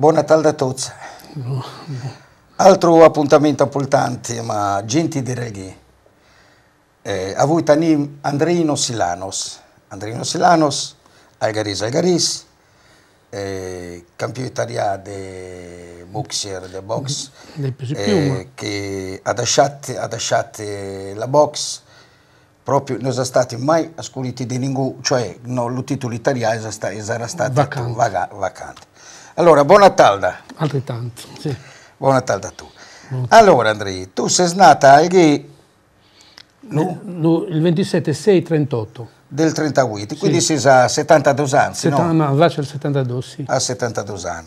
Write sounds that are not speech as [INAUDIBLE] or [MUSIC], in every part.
Buon Natale da tutti. Altro appuntamento importante, ma gente di reggae. Eh, a voi tanim Andrino Silanos. Andrino Silanos, Algaris Algaris, eh, campione italiano di boxer, di box, eh, che ha lasciato, ha lasciato la box proprio non sono stati mai ascoltati di nessuno, cioè no, il titolo italiano sarà stato vacante. vacante. Allora, buona Natalda. Altrettanto, sì. Buon Natale da tu. Allora Andrei, tu sei nata al Ghi... No? No, il 27 6 38 del 38, quindi sì. sei a 72 anni, Setan- no? No, là c'è il 72, sì. A 72 anni.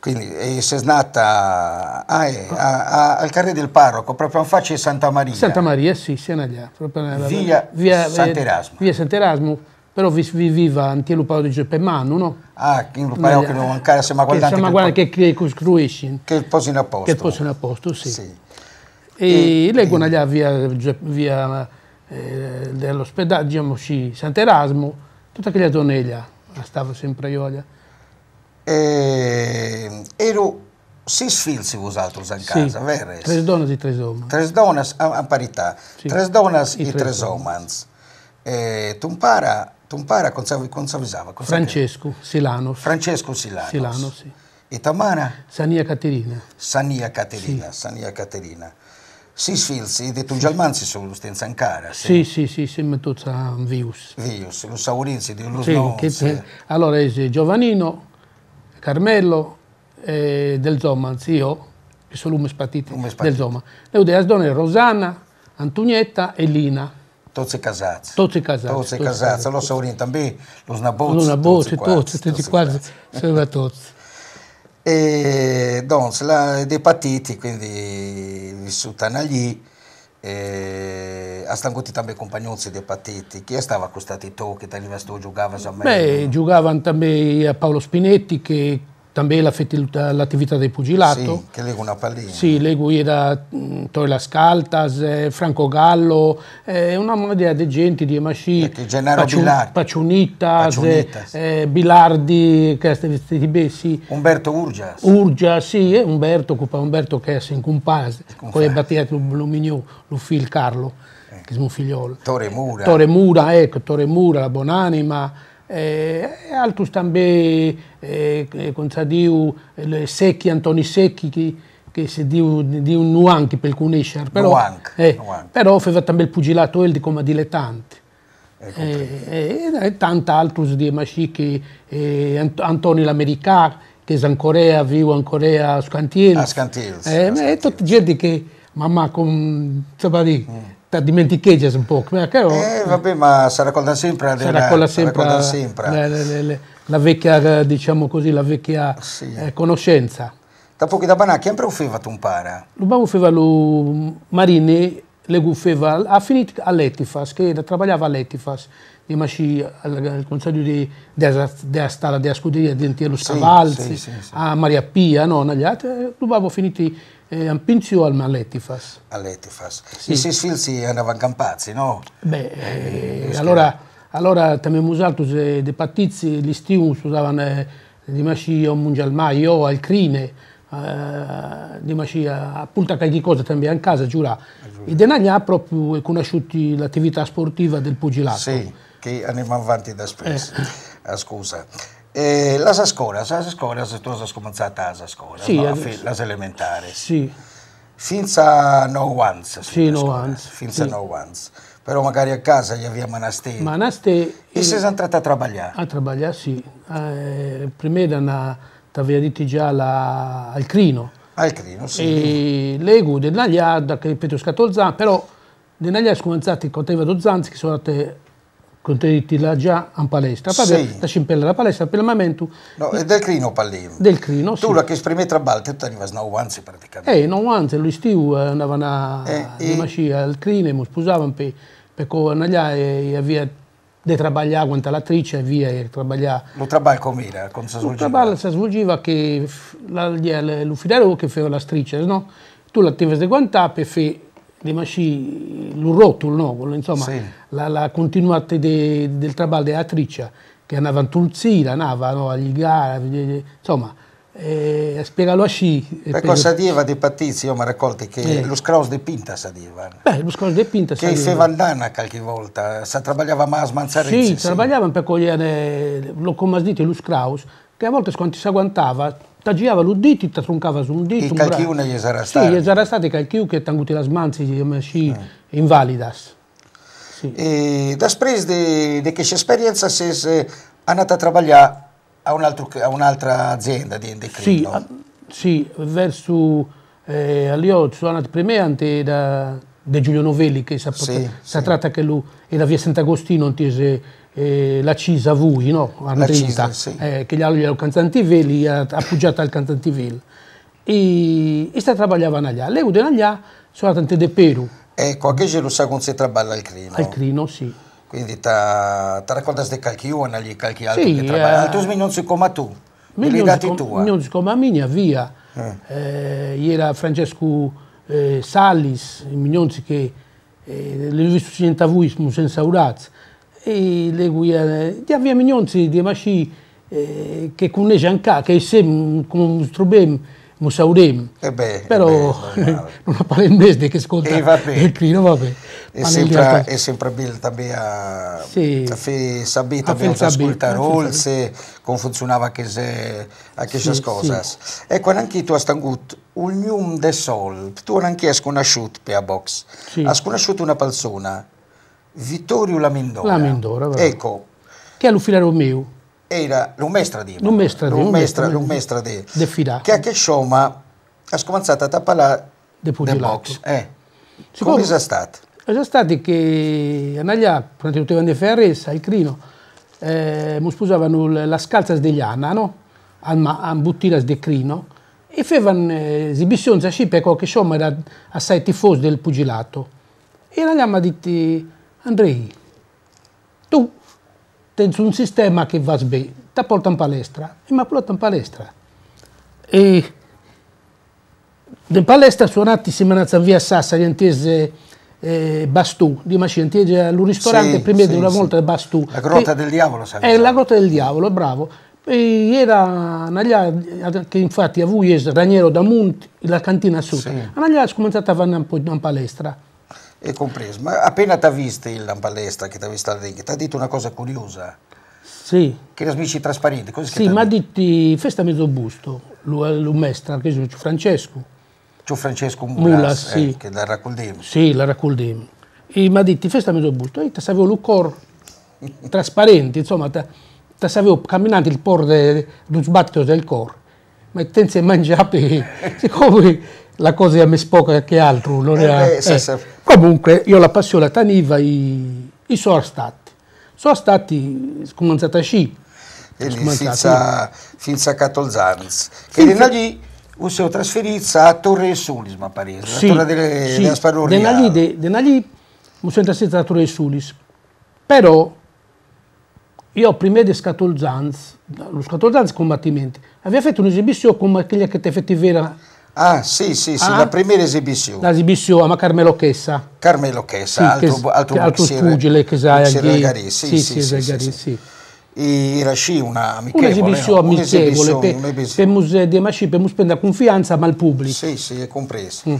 Quindi sei nata ah, eh, a, a, al carré del parroco, proprio a faccia di Santa Maria. Santa Maria, sì, siena allà, proprio nella, via, via Sant'Erasmo. Via Sant'Erasmo però vi, viveva anche di Giuseppe Mannu, no? Ah, in Rupaio che eh, devo mancare, siamo guardando. Siamo guardando che, che costruisci. Che posino in apposto. Che posino a posto, sì. sì. E, e leggo e... via, via eh, dell'ospedale, diciamo, sì, Sant'Erasmo, tutta quella toneglia, stava sempre io là. Eh, e, ero si sfilsi usato in casa, sì. vero? Tre donne e tre uomini. Tre donne, a, a parità. Sì. Tre donas e, e tres, tres omans. omans. Eh, tu impara Tumpara conservizzava. Francesco Silano. Francesco Silano. Silano, sì. E Tamara? Sania Caterina. Sania Caterina, sì. Sania Caterina. Si sfilzi, de tu gelmanzi sono lustenza ancora. Sì, sì, sì, sembra tutto un vius. Vius, lo saurinzi di un sì, che, Allora, sì, Giovanino, Carmelo, eh, Del Zoma, io, che sono l'ume spartito, del Zoma. Le udeas donne Rosanna, Antonietta e Lina. Toți cazați. Toți Tutti Toți cazați. Lor Saurin, também os nabotes. Os nabotes, toți, tutti quasi, serve toți. E [LAUGHS] donc, la epatite, quindi vissuta lì, e ha stancuti anche i compagni di partiti. Chi stava con questi tocchi, che giocavano a me? Beh, giocavano anche a Paolo Spinetti, che També la eh, l'attività di pugilato. Sì, che leggo una pallina. Sì, leggo io da mm, Toilas Caltas, eh, Franco Gallo, eh, una marea di gente di Emasci, Paciu, Paciunitas, eh, Paciunitas. Eh, Bilardi, Bessi. Umberto Urgias. Urgias, sì, eh, Umberto, cupa Umberto che è in compagno, poi è battiato l'Uminio, lo Carlo, eh. che è un figliolo. Tore Mura. Tore Mura, ecco, Tore Mura, la buonanima. Eh, e altus anche eh, eh com se eh, Secchi, Antoni Secchi, que, che si diu, diu Nuanchi per conoscere, però, Nuanc, eh, Nuanc. però aveva anche il pugilato il di come dilettante. e, eh, eh, e tanti altri di Mascicchi, eh, Antonio l'Americà, che è in Corea, vivo in Corea a Scantieri. A Scantieri. Eh, a Scantieri. E tutti gente che, mamma, come, insomma, mm per dimenticheggiare un po'. Eh, vabbè, ma si racconta sempre, si racconta sempre, sempre. Le, le, le, la vecchia, eh, diciamo così, la vecchia sì. eh, conoscenza. Da pochi da banà, chi sempre ufeva tu impara? L'ubamo feva lo Marini, le guffeva, ha finito a Letifas, che lavorava a Letifas rimaci al, al Consiglio di, della, della Stalla della Scuderia di Antiero Savalzi, sì, sì, sì, a Maria Pia, no, negli altri, dovevamo eh, finiti eh, a Pinzio al Malletifas. All'Etifas. Sì. I sesfilzi andavano campazzi, no? Beh, eh, eh, allora, allora abbiamo usato dei patizzi, gli stius usavano eh, rimaci a Mungialmaio, al Crine, Uh, di Macia, appunto a di cosa tambien a casa, giura. I denari ha proprio conosciuto l'attività sportiva del pugilato. Sì che andiamo avanti da spesso. Eh. Ah, scusa. E eh, la scuola, la Sascora, se tu sei scomanzata la Sascora, sì, no? la elementare. Sì. Finza no once. Sì, no once. Finza sì. no once. Però magari a casa gli aveva Manaste. Manaste... E se sono andata a lavorare? A lavorare, sì. Eh, prima aveva detto già la, al crino. Al crino, sì. E l'ego dell'agliarda, che ripeto, scatolzano, però gli dell'agliarda scomanzati conteva do zanzi che sono andate con contenti là già in palestra, proprio sì. la scimpella la palestra, per il momento... No, è del crino pallino. Del crino, tu sì. Tu la che esprime tra balte, tu arrivi a snauanzi praticamente. Eh, nauanzi, lui stiu eh, andava a eh, macia al crino, e mi sposavano per, per andare e via di lavorare quanto l'attrice e via e lavorare... Lo lavoro come era? Come si svolgeva? Lo lavoro si svolgeva che l'uffidario che faceva l'attrice, no? Tu l'attivi di guantà per fare rimasci il rotul, no? insomma, sì. la, la continuata de, del traballo della attrice che andava in Tunzia, andava no? agli gara, insomma, eh, spiegalo a sci. Eh, Perché per... dieva di Patizio, mi raccolti che eh. lo scraus di Pinta sa dieva. Beh, lo scraus di Pinta sa Che faceva andana qualche volta, sa lavorava a Smanzarizzi. Sì, sì. lavorava per cogliere, lo, come has detto, lo scraus, che a volte quando si agguantava girava l'udito, ti troncava su un dito. E calchiune gli sarà stato. Sì, gli sarà stato calchiune che ti hanno la smanzi, ci eh. invalidas. Sì. E da spres di, di questa esperienza se, è andate a lavorare a, un'altra un azienda di Endecrin, sì, sì, verso eh, all'io sono premante da, da Giulio Novelli che si sì, sì. tratta che lui era via Sant'Agostino, non ti eh, la Cisa Vui, no? Andrita, Cisa, sì. eh, che gli era un cantantiveli, appoggiata al cantantiveli. E, e sta trabagliando allà. Le udeva allà, sono tante de Peru. Ecco, anche se lo sa con se traballa al crino? Al crino, sì. Quindi ti racconta di qualche una, di qualche altro sì, che traballa. Eh, tu Eh, non sei come tu, Mi non sei come mia, via. Eh. Eh, era Francesco eh, Sallis, minunzi che eh, l'ho visto senza voi, senza urazzi e le guide eh, di avvia mignon si di maci eh, che con ne anche che se con un strubem musaurem e eh beh, eh però beh, [LAUGHS] non parla inglese che ascolta eh, vabbè. il crino vabbè è sempre, è sempre bello anche a, sì. a sapere anche ascoltare oltre come funzionava che se, a che sì, cose sì. ecco anche tu a Stangut un nome de sol tu anche hai sconosciuto per la box sì. hai sconosciuto una persona Vittorio Lamindora. Lamindora, bravo. Ecco. Che è l'ufficio Romeo. Era un mestre di... Un mestre di... Un mestre, un mestre di... De Fidà. Che anche insomma ha scomanzato a tappare la... De box. Eh. Siccome... Come è stato? È già stato che Anaglia, quando tutevano a ferri, il crino, eh, mi sposavano la scalza degli anna, no? A buttina di crino, e facevano eh, esibizioni a Scipe, ecco che insomma era assai tifoso del pugilato. E Anaglia mi ha detto Andrei, tu hai un sistema che va bene, ti porta in palestra, e mi porta in palestra. E in palestra suonati semanazza via Sassari, antese eh, Bastù, di Macinti, al ristorante sì, prima sì, di una volta sì. Bastù. La grotta del diavolo, sai? È la grotta del diavolo, bravo. E era che infatti a voi è Raniero da Monti, la cantina sud. Sì. Anaglia è cominciato a fare un po' in palestra è compreso. Ma appena ti ha visto in Lampalestra, che ti ha visto al ring, ti ha detto una cosa curiosa. Sì. Che la smisci trasparente. Cos'è sì, ma ha ditti festa mezzo busto, l'umestra, che sono Francesco. C'è Francesco Mulas, Mulas eh, che la raccoldemo. Sì, la raccoldemo. E mi ha detto, festa mezzo busto, e ti sapevo lucor trasparente, insomma, ti sapevo camminando il por del de, del cor, ma te si mangiavi, siccome la cosa mi spoca che altro. Non è... eh, eh. Comunque io la passione taniva i, i sono stati. Sono stati scomanzati a sci. Finza, finza Catolzanz. Che finza... da lì si sono trasferiti a Torre Sulis, ma pare. Sì, la Torre delle, sì. della Sparroria. Da lì, da lì mi sono trasferiti a Torre Sulis. Però io prima di Scatolzanz, lo Scatolzanz combattimenti, aveva fatto un'esibizione come quella che ti effettivamente Ah sì, sì, sì, ah, la prima esibizione. L'esibizione, ma Carmelo Chessa. Carmelo Chessa, sì, altro, altro, altro pugile che sai anche... Sì, sì, sì, sì, sì. Era sì una amichevole. Un'esibizione no? amichevole, un'esibizione, per, un'esibizione. per, per, per spendere confianza ma al pubblico. Sì, sì, è compreso. Mm.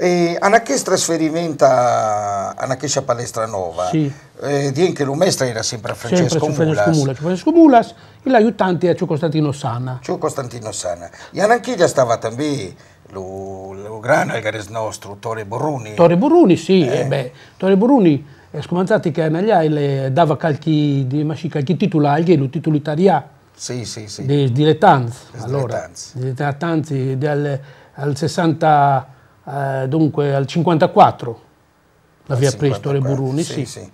E Anaches trasferimenta Anaches a Palestranowa. Sì. Eh, dien che l'umestre era sempre Francesco sempre Mulas. Francesco Mulas, Francesco Mulas e l'aiutante era Costantino Sana. Cio Costantino Sana. E Anachelia stava anche il grande grano algares nostro, Torre Borruni. Torre Borruni, sì. Eh. Eh, beh, Torre Borruni, eh, è scomanzato che Anagliai eh, dava calchi, di, ma sì, calchi titolo alghe, lo titolo italiano. Sì, sì, sì. Di dilettanti. Allora, dilettanti. Dilettanti del, 60 eh, dunque al 54 la via Prestore Burruni, sì. sì. sì.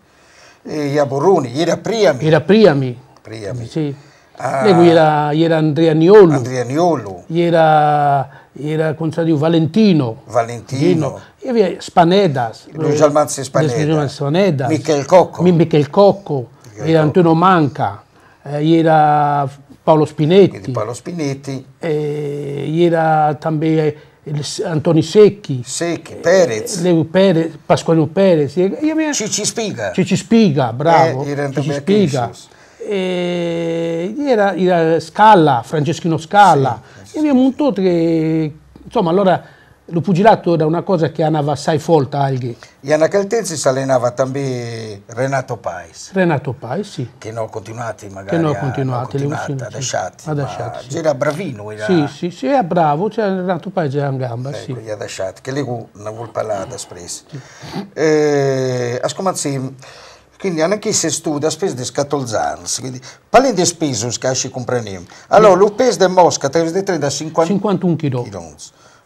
E eh, a Burruni, era Priami. Era Priami. Priami. Sì. Ah, Lei era, era Andrea Niolo. Andrea Niolu. Era, era Consadio Valentino. Valentino. E via Spanedas. Luis Almanzi Spanedas. Spanedas. Michel Cocco. Michel Cocco. Michel era Cocco. Antonio Manca. Eh, era Paolo Spinetti. Paolo Spinetti. Eh, era anche Antoni Secchi, Secchi eh, Perez. Leo Perez, Pasqualino Perez, abbiamo... Cici Spiga. Cici Spiga, bravo. Eh, Cici Spiga. E, era, era Scala, Franceschino Scala. Sì, e abbiamo un tot che, insomma, allora lo pugilato era una cosa che andava assai folta alghe. E a Caltezzi si allenava anche Renato Pais. Renato Pais, sì. Che non continuati magari. Che non continuati, non continuati adasciati. Sì. adasciati sì. Era bravino. Era... Sì, sì, sì, era bravo, cioè Renato Pais era in gamba, ecco, sì. Gli adasciati, che lei non vuole parlare da spesso. Sì. Eh, Ascomanzi, quindi anche se studia spesso di scatolzans, quindi parliamo di speso che esce compraniamo. Allora, sì. Mm. lo peso di Mosca, 330 50... 51 kg.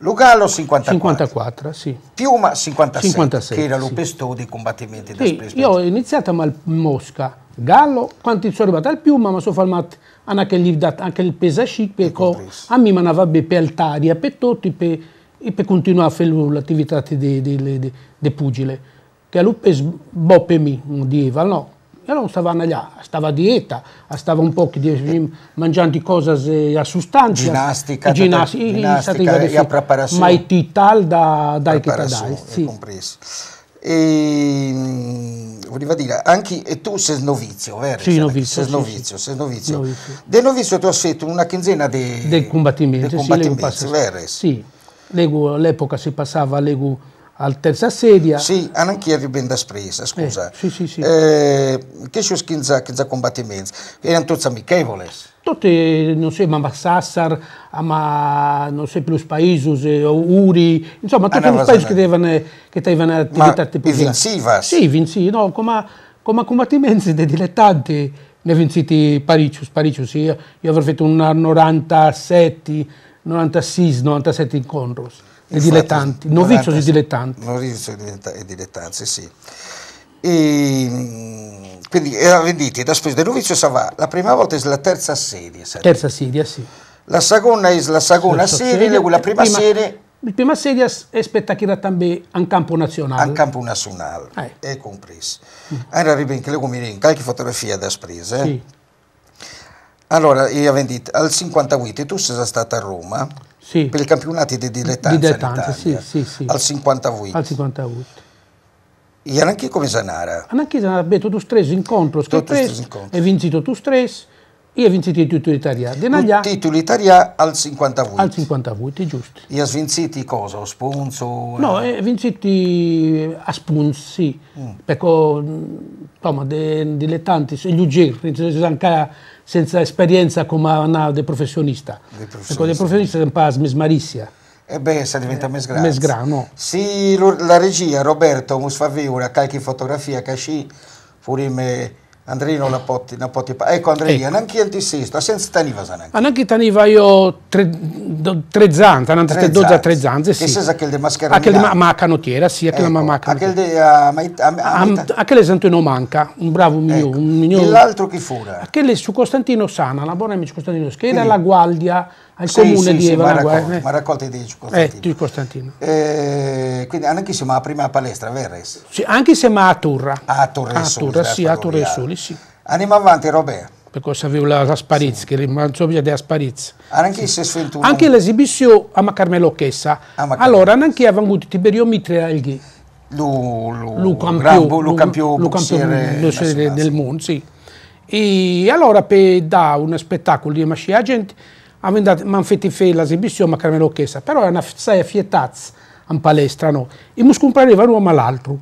Lugallo 54. 54 sì. Piuma 57, 56, che era l'opesto sì. dei combattimenti sì, da Io ho iniziato a Mosca, Gallo, quando sono arrivato al Piuma mi sono fermato anche il Pesascic, perché ecco, a me mi andava bene per Altaria, per tutti, per, per continuare a fare l'attività di, di, di, di pugile. Che è l'upesto boppe mi, diceva, no? E non stava allà, stava a dieta, stava un po' mangiando cose eh, a sostanza. Ginnastica. Ginnastica, te, ginnastica e, a preparazione. Ma è tal da, dai che ti dai. Sì. Compreso. E, mm, voleva dire, anche e tu sei novizio, vero? Sì, novizio. Sei novizio, sì, sei novizio. novizio. Del novizio tu hai fatto una quinzena di... Del combattimento. Del combattimento, sì, vero? Sì, l'epoca si passava, l'ego al terza sedia. Sì, anche ben da spresa, eh, scusa. Eh, sì, sì, sì. Eh, che ci sono questi combattimenti? Erano tutti amichevoli? Tutti, non so, ma Sassar, ma non so, plus Paisus, eh, Uri, insomma, ah, tutti i paesi che avevano che avevano attività tipo... Sì, vinci, no, come, come combattimenti dei dilettanti ne vinciti Parigi, pariccius, io, io avrei fatto un 97, 96, 97 incontri e dilettanti, noviziosi dilettanti. Noviziosi e dilettanti, sì. E, mm, quindi erano venditi da spesa Il novizio Savà, la prima volta è la terza serie. Sarebbe. Terza serie, sì. La seconda è la seconda sì, serie, serie, la prima, prima serie... La prima serie è spettacolare anche a campo nazionale. A campo nazionale, eh. è compreso. Mm. Era arrivato anche le in qualche fotografia da spesa. Eh? Sì. Allora, io vendito al 58, tu sei stata a Roma sì. per i campionati di dilettanza, di dilettanza sì, sì, sì. al 58. Al 58. E anche come Zanara? Anche Zanara, beh, tu stress incontro, stress, hai vinto tu stress, io ho vinto i titoli italiani. Il titolo italiano al 58. Al 58, giusto. E hai vinto cosa? Sponsor? No, ho eh, vinto a Spunz, sì. Mm. Perché, mm, insomma, dei dilettanti, gli si UG, anche senza esperienza come una de professionista. Ecco, professionista. Ecco, de professionista è un po' smesmarissima. E eh beh, sta diventando eh, mesgrano. Mesgrano. Sì, la regia, Roberto, mi fa vedere qualche fotografia che ci pure me... Andrino Napotti, poti, ecco Andrino, ecco. anche antisista, senza taniva zananchi. Ah, anche taniva io tre, do, tre zanze, anche dozza tre zanze, sì. Che senza che il de mascherina. Anche ma, ma canottiera, sì, anche ecco. ma, ma Anche il de, uh, non manca, un bravo ecco. mignolo. E L'altro chi fu? Anche su Costantino Sana, la buona amica Costantino, che era la guardia al sì, comune sì, di sì, Evanaguarda. Ma raccolta eh. di Costantino. Eh, Costantino. Eh, quindi anche se ma prima palestra, Verres? Sì, anche se ma a Turra. A Turra, a Turra, sì, a Turra Soli, sì. Andiamo avanti, Robè. Perché sapevo la, la Sparizzi, sì. che rimangiovia di Sparizzi. Anche sì. se sventura. Anche l'esibizione a Carmelo Chessa. allora, anche a Vanguti Tiberio Mitre Alghi. Lu, campione, eh, del mondo, sì. E allora, per dare uno spettacolo di Masci Agenti, avem dat, m-am fătit fei la zibișiu, mă care mi però è una saia fietați în palestra, no. E mi comprareva unul all'altro.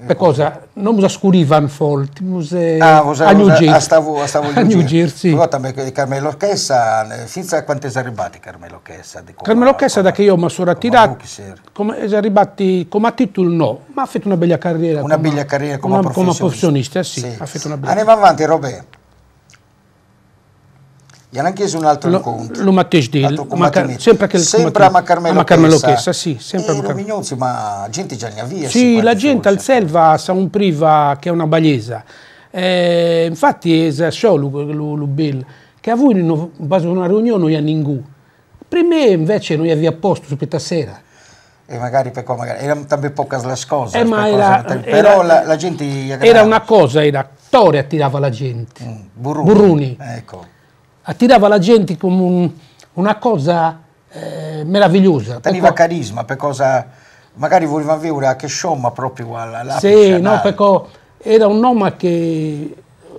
Eh, per cosa? Non usa scurivan folt, muse ah, usa, a New Jersey. Stavo, stavo a New Jersey. Sì. Carmelo Chessa, finza quanto è arrivati Carmelo Chessa? Carmelo Chessa da che io mi sono ritirato, come è eh, arrivati come a titolo no, ma ha fatto una bella carriera. Una come, bella carriera come, come professionista. Come professionista, sì, sì. Ha fatto una bella. Andiamo avanti Roberto gli hanno chiesto un altro lo, incontro. Lo Matteus Dil, Macar- sempre, che sempre a Macarmelo, a ah, Macarmelo Chessa. sì, sempre e eh, a Macarmelo. Mignozzi, ma la gente già ne via. Sì, la gente al Selva sa un priva che è una bagliesa. Eh, infatti è ciò l'Ubel, che a voi in base a una riunione non ha ningú. Per me invece non aveva posto subito a sera. E magari per qua, magari, erano anche poche le cose. Eh, ma era, cosa, però era, la, la, gente... Era una cosa, era Tore attirava la gente. Mm, Burruni. Burruni. Ecco attirava la gente come un, una cosa eh, meravigliosa. Aveva ecco. carisma, per cosa magari voleva avere anche show, proprio alla, alla Sì, no, perché era un nome che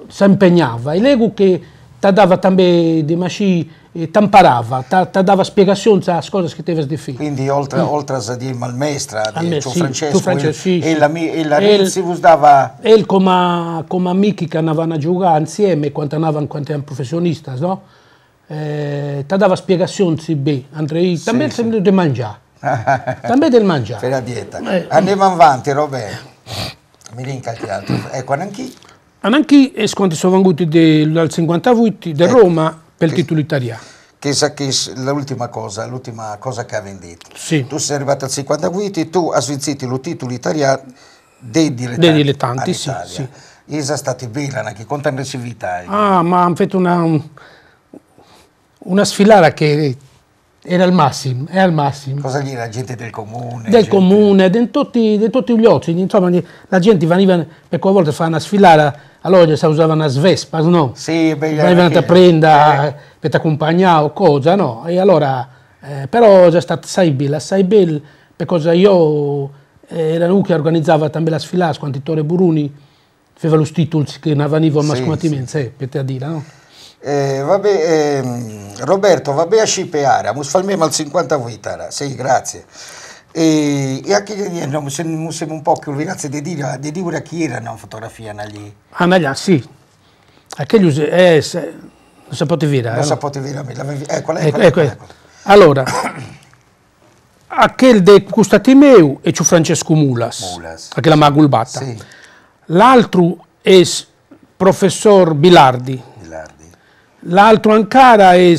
si impegnava. E l'ego che ti dava anche dei maci t'amparava, ti dava spiegazioni a cose che ti avevi fatto. Quindi oltre, mm. oltre a dire malmestra, di Ciò sì, Francesco, Francesco il, sì, e, sì. La, e la Rizzi vos dava... E come, come amici che andavano a giocare insieme quando andavano quando erano professionisti, no? Eh, ti dava spiegazioni, beh, Andrei, sì, anche sì. di mangiare. Anche del mangiare. Per la dieta. Eh, Andiamo mm. avanti, Roberto. Mi rinca che altro. Ecco, anche... Anche quando sono venuti dal 58 da Ecco. Roma per il titolo italiano. Chissà, chissà, l'ultima cosa, l'ultima cosa che ha venduto. Sì. Tu sei arrivato al 50 guiti, tu hai vincito il titolo italiano dei dilettanti. Dei dilettanti, sì. sì. Isa stati Vilana, che conta recività. Eh. Ah, ma hanno fatto una, una sfilata che era al massimo, è al massimo. Cosa dire la gente del comune? Del gente... comune, di tutti, tutti gli occhi, insomma la gente veniva, per qualche volta a fare una sfilata allora si usavano una svespa, no? Sì, beh, venuta a prendere eh. per ti accompagnare o cosa, no? E allora, eh, però è stato Saibil, a Saibil, perché io eh, era lui che organizzava anche la sfilata, quantitore Buruni, aveva lo titolo che veniva sì, a scuotimento, sì. eh, per te a dire, no? Eh, vabbè, eh, Roberto, bene a scipeare, a musfalmema al 50 vitara, sì, grazie. E, e anche no, siamo, siamo un po' curvinati di dire, di dire chi era una fotografia negli... Ah, meglio, sì. che gli usi... Eh, se, non sapete vedere. Non allora. sapote dire, eh, qual è? Ecco, qual è, ecco, qual è, qual è. Allora, [COUGHS] aquel de Custatimeu e c'è Francesco Mulas, Mulas. che la Magulbata. Sì. L'altro è professor Bilardi. Bilardi. L'altro ancora è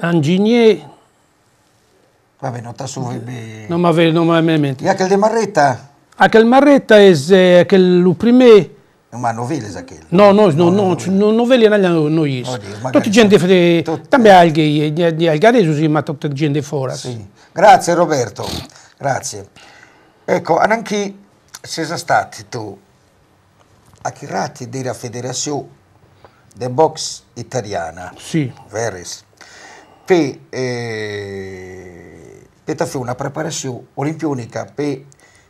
Anginier Vabbè, non ti sovrebbe... Non mi aveva non mente. E anche il de Marretta? Anche il Marretta è eh, il primo... Ma non sa che? No, no, no, no, no novelle non noi. Eh, tutta gente, anche alghi, di algaresi, ma tutta gente fuori. Sì. Grazie Roberto, grazie. Ecco, anche se sei stato tu a Chirati della Federazione de Box Italiana, sì. Veris, per eh, detta fer una preparazione olimpionica per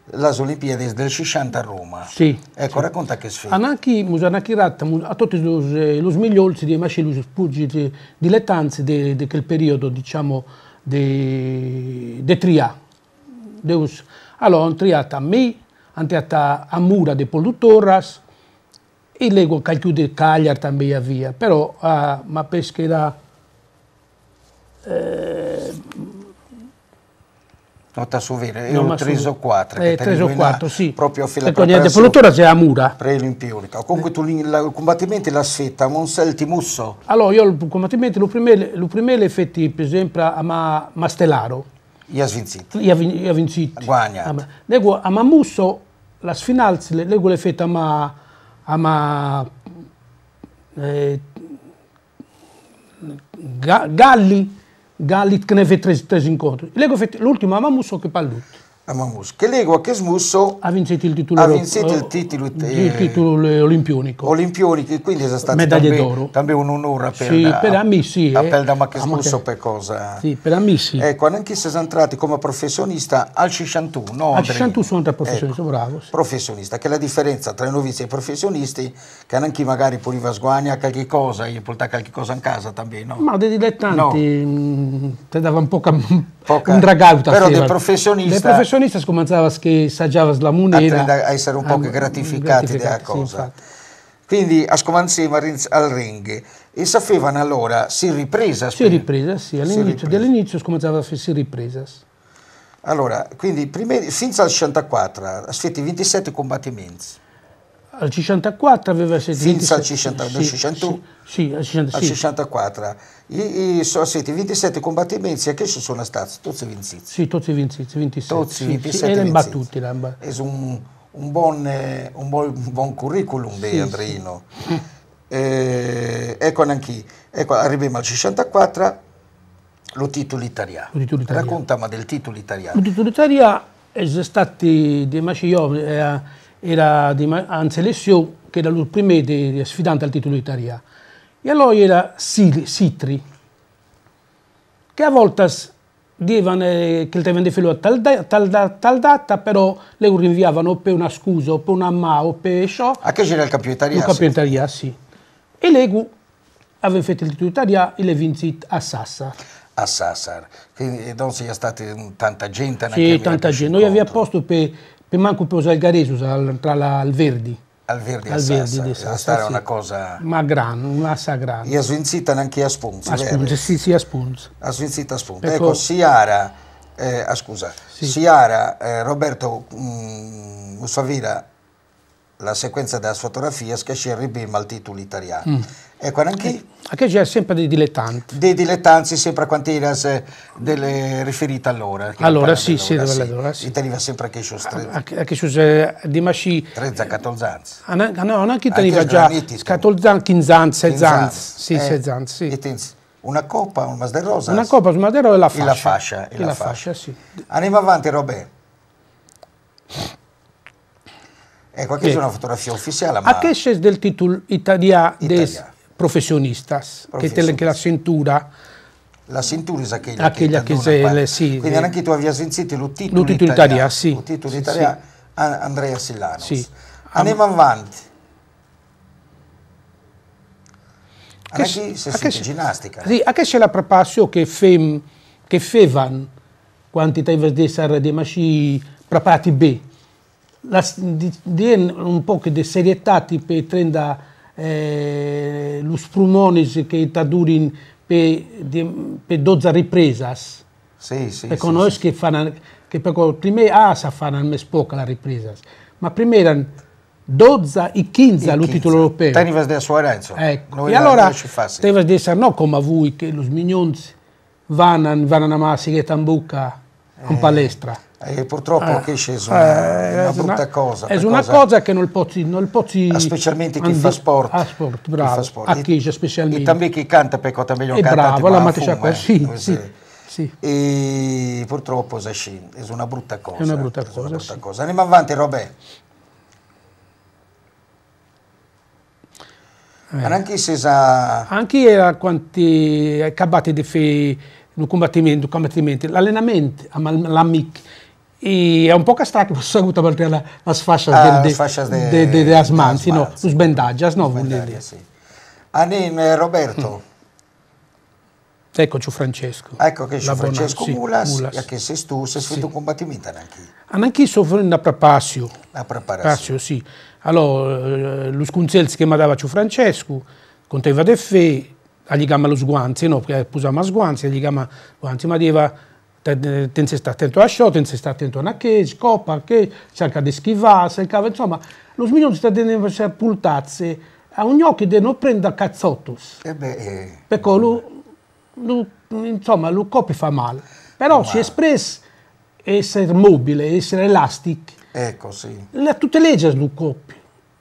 le Olimpiadi del 60 a Roma. Sì. Ecco, sì. racconta che sfida. Anche musana chiratta, a tutti i eh, migliori di Mascellus, spuggi eh, dilettanti di, di quel periodo, diciamo, di, di Tria. Deus. Allora, un triata a me, un triata a Mura di Pollutorras, e leggo Calciù di Cagliar, también via. Però, ah, ma pescherà... Eh, Nota su no, eh, è un 3 o 4. Eh, 3 o 4, sì. Proprio fila ecco, niente, polottura c'è la Mura. Prelimpionico. Comunque tu il combattimento la sfetta, non sei il timusso? Allora, io il combattimento, il primo è fatto per esempio a Mastellaro. Io ho vincito. Io ho vincito. Guagnato. Ah, lego a Mamusso la sfinalzi, lego le fette a ma... A ma eh, Galli Γάλλη, που δεν έβλεπε τέσσερις εγκόντρες. Λέγω, μου σ'οκεί Amamus, che legò che Smusso ha vinto il titolo, il titolo, eh, il titolo olimpionico. olimpionico, quindi è stato medaglia d'oro. Anche un per, sì, a, per amici, sì, a, eh, Pelda ma che ah, Smusso per cosa. Sì, per amici. Ecco, anche se sono entrato come professionista al 61, no? Al 61 sono entrati professionista, ecco, bravo. Sì. Professionista, che è la differenza tra i novizi e i professionisti, che anche magari puliva sguagna qualche cosa, gli portava qualche cosa in casa, también, no? Ma dei dilettanti, no. Mm, ti dava un po' un dragauta. Però dei professionisti professionista scomanzavas che saggiavas la moneta. Attende a essere un po' mm, gratificati della cosa. Sì, Quindi a scomanzevano al ring e sapevano allora si ripresa. Si ripresa, sì, all'inizio, dall'inizio scomanzava si ripresa. Allora, quindi prima, fino al 64, aspetti 27 combattimenti al 64 aveva 27 Fino al 62, sì, 60, sì, sì, al, 60, al 64. I, i, sono stati 27 combattimenti sia che ci sono stati, tutti vinciti. Sì, tutti vinciti, 27. Tutti 27 sì, battuti. È un, un, buon, eh, un, buon, buon curriculum di Andrino. Eh, ecco anche, ecco, arriviamo al 64, lo titolo italiano. Racconta, ma del titolo italiano. Il titolo italiano è stato di Eh, era di, anzi che era il primo sfidante al titolo italiano. E allora era Sitri, che a volte dicevano eh, che il tevende filo a tal, tal, tal, data, però le rinviavano per una scusa, per una ma, o per ciò. A che c'era il campionato italiano? Il campionato italiano, sì. E l'Egu aveva fatto il titolo italiano e le vincit a Sassar a Sassar. Quindi non sia stata tanta gente. Sì, tanta gente. Noi abbiamo posto per per manco più il Garesus, al, tra la, al Verdi. Al Verdi, al Verdi di Sassa, sì. una cosa... Ma grande, massa grande. E a Svinzitan anche a spunz A Spunzi, sì, sì, a spunz A Svinzitan a Spunzi. Ecco, ecco Siara, eh, ah, scusa, sì. Siara, eh, Roberto mh, mm, Musavira, la sequenza della sua fotografia Scascerri Bim al titolo italiano. Mm. Ecco, anche eh, anche c'è sempre dei dilettanti. Dei dilettanti, sempre a quantiras eh, delle riferite all'ora. Allora sì, sì, allora sì. Italiva sempre anche su Anche su di Masci. Trezza Catolzanz. No, non anche Italiva già. Catolzanz, Kinzanz, Zanz. Sì, eh, Zanz, sì. Una coppa, un Masder Rosa. Una coppa, un Masder Rosa e la fascia. E la fascia, e la, fascia, sì. Andiamo avanti, Robè. Ecco, aquí es una fotografia ufficiale. Ma... Aquest c'è del títol italià dels professionistas, Professionista. che, te, che la cintura... La cintura è quella, quella che, che è, le, sì. Quindi anche tu avevi sentito il titolo italiano. Italia, sì. Il titolo sì, italiano, sì. Andrea Sillanos. Sì. Andiamo Am... avanti. Anche se si in ginnastica. Sì, anche c'è la preparazione che, fem, che fevan quantità di sarà di maci preparati bene un po' di serietà per 30 eh, lo che ti dura per, per 12 riprese. Sì, sì, perché sì, noi sì. che fanno, che perché prima ah, sa fare un mese poco la ripresa, ma prima erano 12 e 15 lo titolo europeo. Tenivas di Suorenzo. Ecco. Noi e allora Tenivas di Sarno come a voi che lo smignonzi vanno, vanno a Masi che tambucca con eh, palestra. E eh, purtroppo ah, che è sceso una, eh, una brutta cosa. È una cosa, che non pozzi, non pozzi ah, specialmente chi fa sport. A ah, sport, bravo. Chi sport. A chi specialmente. E anche chi canta perché também meglio canta. Bravo, la matrice qua, sì, sì, sì. E purtroppo è una brutta cosa. È una brutta cosa. Una brutta sì. cosa. Andiamo avanti, Robè. Eh. Anche se sa... Anche era quanti... Cabate di fei no combattimento, combattimento l'allenamento, l'amico. E è un po' castrato, você sabe trabalhar na, nas faixas ah, de, de, faixas de, de, de, de as mãos, as mãos os vuol dire. Sì. Anin, eh, Roberto. Mm. c'è ecco, Francesco. Ecco che c'è Francesco sì, Mulas, Mulas, che sei tu, sei stato un combattimento anche. Anche soffro una preparazione. Una sì. Allora, eh, lo sconsiglio che mi dava Francesco, conteva de fe, gli all'igama lo sguanzi, no, perché usava sguanzi, all'igama sguanzi, ma diceva ten se sta attento a ciò, ten se sta attento a che, scopa, che, cerca di schivare, cercava, insomma, lo si sta tenendo a pultazze, a un occhio di non prendere cazzottos. E eh beh, eh, perché lui, lui, insomma, lo copi fa male, però wow. si espressa essere mobile, essere elastico. Ecco, sì. La, tutte le leggi lo copi.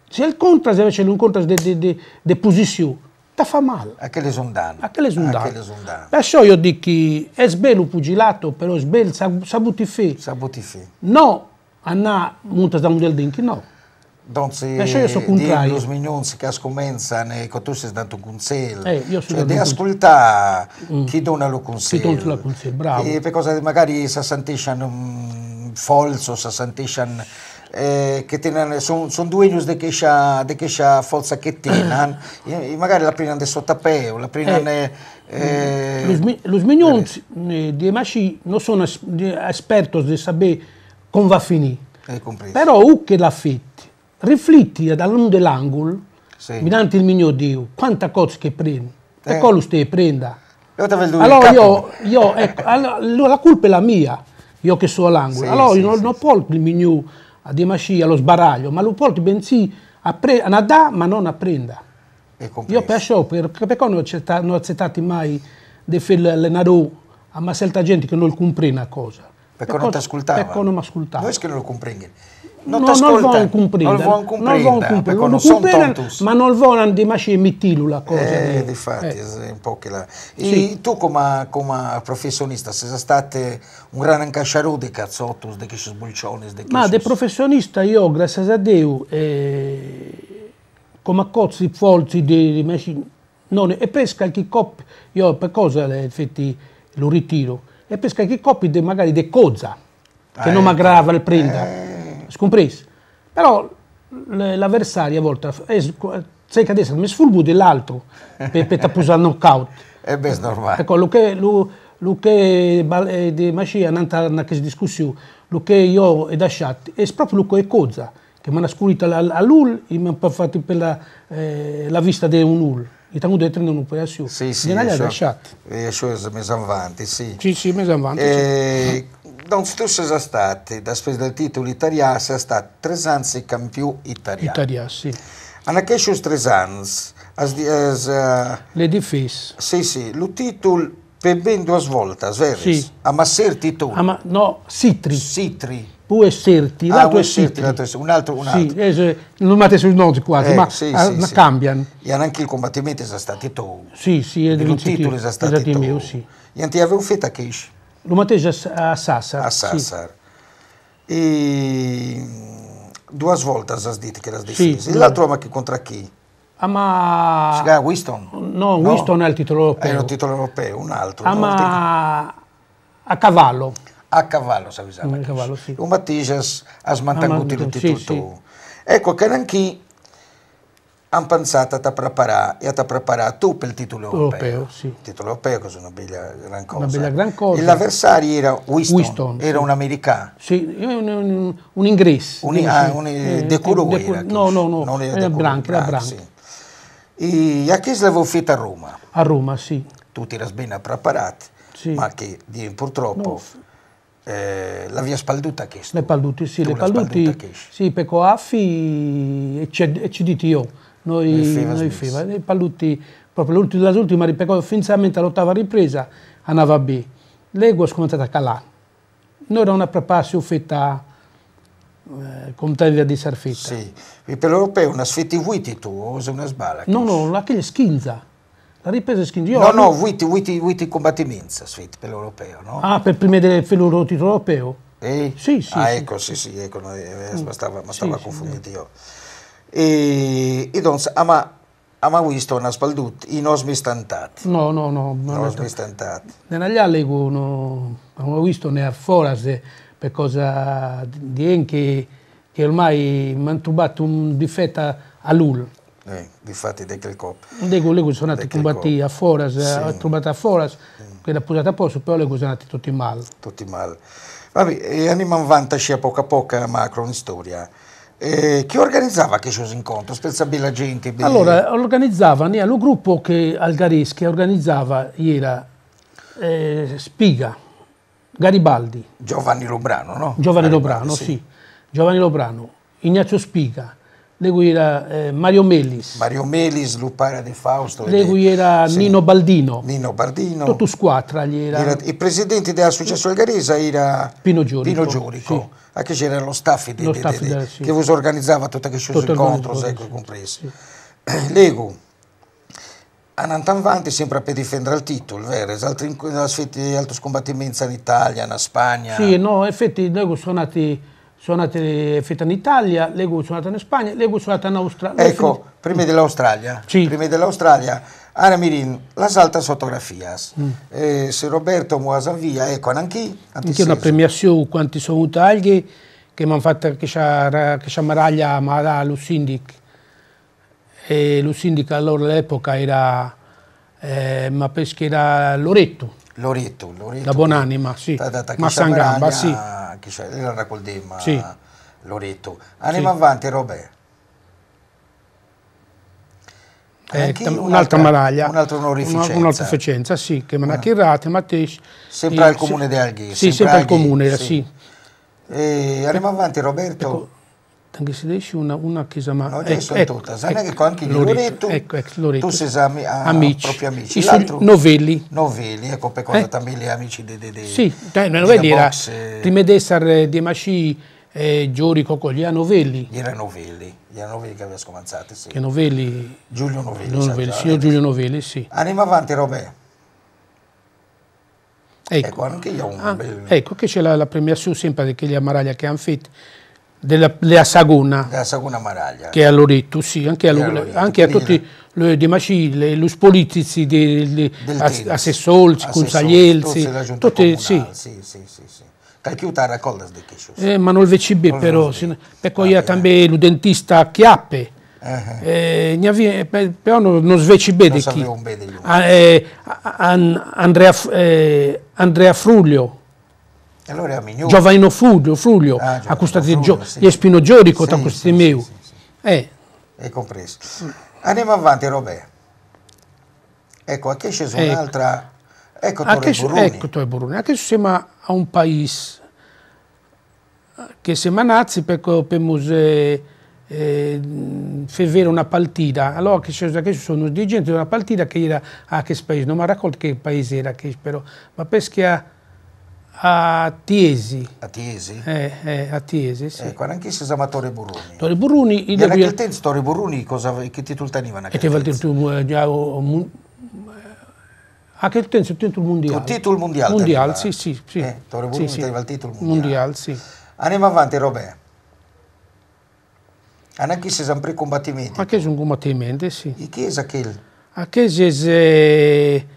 Se il contras invece è un contras di posizione, ta fa male. Aqueles um dano. Aqueles um dano. Aqueles um dano. Perciò io dico, è sbelo pugilato, però è sbelo sabutifè. Sabutifè. No, anna monta da un del dinchi, no. Donc, Perciò io sono contrario. Di minunzi che scommenzano e che tu sei dato un consiglio. Eh, io sono cioè, di ascoltare mm. chi dona lo consiglio. Chi dona lo consiglio, bravo. E per cosa magari si sentiscono um, mm, falso, si sentiscono eh, che tenen, son, son dueños de queixa, de queixa forza que tenan, mm. e, e magari la prima de sottapeo, la prima eh eh, eh, eh, los, los miñons eh, di Machi non sono esperto di sapere come va a finire, però u che l'ha fatto, rifletti dall'un dell'angolo, sì. mirante il mio Dio, quanta cosa che prende, eh. ecco lo stai prenda. Allora io, io ecco, allora, la colpa è la mia, io che sono all'angolo, sì, allora sì, io non, sì, non sì. il mio a Demascia, allo sbaraglio, ma lo porti bensì a, pre- a nadare ma non a prendere. Io penso, perché, perché non ho accettato mai di fare l'allenatore a certa gente che non comprende la cosa. Perché, perché non ti ascoltava? Perché non mi ascoltava. Non è che non lo comprendi no, non vogliono comprire. Non vogliono comprire, non vogliono comprire, non non comprire ma non vogliono andare a mettere la cosa. Eh, eh. difatti, eh. un po' che la... Sì. E tu come, come professionista sei stato un gran incasciato di cazzotto, di questi sbolcioni? Di ma da professionista io, grazie a Dio, eh, come cozzi forzi di, di non, e pesca qualche coppi, io per cosa effetti eh, lo ritiro, e pesca qualche coppi magari di cozza, che non eh, mi aggrava il prenda. Eh, scompresi. Però l'avversario a volte se cadesse come sfulbuto l'altro per, per tappusare il knockout. [LAUGHS] Eh è beh, normale. Ecco, lo che, lo, lo che di Mascia non è una discussione, lo che io ho lasciato è proprio lo che è cosa, che mi hanno scurito all'UL e mi hanno fatto per la, eh, la vista di un UL. E tanto deve prendere un'operazione. Sì, sì. Gennaio ha lasciato. E io eh, sono messo avanti, sì. Sì, sì, messo avanti. E... Sì. Eh, Então tu già stati, després del titolo italiano, sei stato tre anni campione italiano. Italiano, sì. In questi tre anni, as, eh, le difese. Sì, sì, il titolo per ben due volte, vero? Sì. A Masser titolo. Ama, no, Citri. Citri. Può esserti, ah, l'altro è Citri. Un altro, un altro. Sì, eh, non mate sul nodo quasi, eh, ma, sì, a, ah, sì, ma sì. cambiano. E anche il combattimento è stato tu. Sì, sì. Il titolo è stato tu. Esatto, mio, sì. E ti avevo fatto a Kish. Lo matteso a Sassar. A Sassar. E duas volte ha detto que l'ha deciso. Sì, e l'altro ma che contro chi? Ah, ma... Si chiama Winston? No, no, Winston è il europeu, europeo. È il titolo europeo, un altro. Ah, ma... A cavallo. A cavallo, sa A cavallo, sì. Un Mattias ha smantenuto tutto. Sì, sì. Ecco che anche han pensato a preparare e a preparare tu per il titolo europeo. europeo sì. Il titolo europeo è una bella gran cosa. Una bella gran cosa. E l'avversario era Winston, Winston era sì. un americano. Sì, un, un, un inglese. Un, ah, un, eh, De Curo de, era, No, no, no, non era, era Branca, era Branca. Sì. E a chi l'avevo fatta a Roma? A Roma, sì. Tutti erano ben preparati, sì. ma che purtroppo... No. Eh, la via Spalduta che Le Palduti, sì, tu le Palduti, sì, Pecoaffi e CDTO noi, FIVA, noi FIVA. E Pallutti, proprio l'ultima, l'ultima ripecò all'ottava ripresa, andava a B. Legua a calà. Noi era una preparazione fatta eh, con taglia di sarfitta. Sì, e per l'europeo una sfitti Witi tu, o se una sbala? No, no, la che schinza. La ripresa è schinza. Io no, no, Witi, Witi, Witi combattimenza sfitti per l'europeo, no? Ah, per prima del titolo europeo? Eh? Sì, sì. Ah, sì. ecco, sì, sì, ecco, eh, eh, mm. ma stava, ma stava sì, confondendo sì. io. E, e doncs, home, amb visto has perdut i no has No, no, no. No, no has Non tentat. Negli anni con, con Winston è a forase per cosa di che, che ormai mi ha intubato un difetto a lui. Eh, difatti di quel cop. Dico, lei sono andati combatti a Foras, sì. ha trovato a Foras, mm. che l'ha posata a posto, però lei sono andati tutti male. Tutti male. Vabbè, e andiamo avanti a poco a poco a Macron in storia. Eh, chi organizzava questo incontro? Bella gente? Allora, organizzava, era un gruppo che algaris organizzava era eh, Spiga, Garibaldi. Giovanni Lobrano, no? Giovanni Garibaldi, Lobrano, sì. sì. Giovanni Lobrano, Ignazio Spiga, De cui era eh, Mario Melis. Mario Melis, Lupara De Fausto. De cui era sì. Nino Baldino. Nino Baldino. Tutti quattro gli era. era. Il presidente dell'associazione Algaresa era Pino Giorico. Pino Giorico. Sì. Anche c'era lo staff, di, lo di, staff di, della, sì. che vi organizzava tutte questi incontri, ecco, compresi. Sì. Lego, Anantan Vanti sempre per difendere il titolo, vero? Altri, altri combattimenti in Italia, in Spagna. Sì, no, in effetti noi sono nati suonate Feta in Italia, Legu suonata in Spagna, Legu suonata in Australia. Ecco, finito. prima dell'Australia, sì. prima dell'Australia, Ara Mirin, las altas fotografías. Mm. Eh, se Roberto Moasavia, ecco, anche Anche una premiazione, quanti sono venuti alghi, che mi hanno fatto che c'è Maraglia, ma da Lusindic. E Lusindic all'epoca era, eh, ma pesca era Loretto. Loreto, Loreto. Da Buonanima, sì. Ta, ta, ta, ma Sangamba, sì. Chisha, Racoldema, sì. Loreto. Andiamo sì. avanti, Robè. Eh, un'altra medaglia, un'altra onorificenza. Un'altra sì, che Manachirrate, Matesh. Eh, sempre al comune di Alghese. Sì, sempre al comune, sì. sì. E, eh, andiamo avanti, Roberto. Ecco anche se una, tangeszideisuna unak izama. No, ek, ek, az ennek anki lorétum, tu esami a amici. propri amici. Ci novelli. Novelli, ecco per cosa eh? tamili amici de, de, de, sì, dai, novelli era Primedessar eh, di Masci eh, Giori Cocco, gli novelli. Gli era novelli, gli era novelli che aveva scomanzato, sì. Che novelli. Giulio Novelli. Giulio Novelli, signor eh. Giulio Novelli, sì. Andiamo avanti, Robè. Ecco, ecco, anche io ho un ah, bel... Ecco che c'è la, la premiazione sempre che gli Maraglia che hanno fatto della, della Saguna. Della Saguna Maraglia. Che è a Loreto, sì, anche a, Loreto, anche a tutti i De gli lo gli assessori, a, Sessolzi, Consaglielzi, tutti, sì. sì, sì, sì, sì. Calchiuta raccolta di Chiscius. Eh, ma non il VCB non però, perché io anche il dentista a Chiappe. Uh -huh. eh, eh avvia, eh, però non, non sveci bene chi. Ah, eh, Andrea, eh, Andrea Fruglio allora Giovannino Fruglio, Fruglio ah, ha acquistato sì. gli Espino Giorico, sì, ha acquistato sì, Meu. Sì, sì, eh. È compreso. Andiamo avanti, Robè. Ecco, a che c'è ecco. un'altra... Ecco Torre Acheso, Buruni. Ecco Torre Buruni. Acheso siamo a un paese che sembra nazi perché per museo... Eh, fevere una partita, allora che, che ci sono dirigenti di una partita che era a che paese, non mi raccolto che paese era, che, però, ma pesca a Tiesi. A Tiesi? Eh, eh a Tiesi, sì. Ecco, anche si chiama Torre Burruni. Torre Burruni. Il era che tempo Torre Burruni, cosa, che titolo aveva? E che titolo eh, già... A ah, che tempo il titolo mondiale? Il titolo mondiale. Mondiale, sì, sì. sì. Eh, Torre Burruni sì, sì. aveva il titolo mondiale. Mondiale, sì. Andiamo avanti, Robè. Anche se sempre combattimenti. Anche se un combattimento, sì. E che è Achilles? Anche eh, se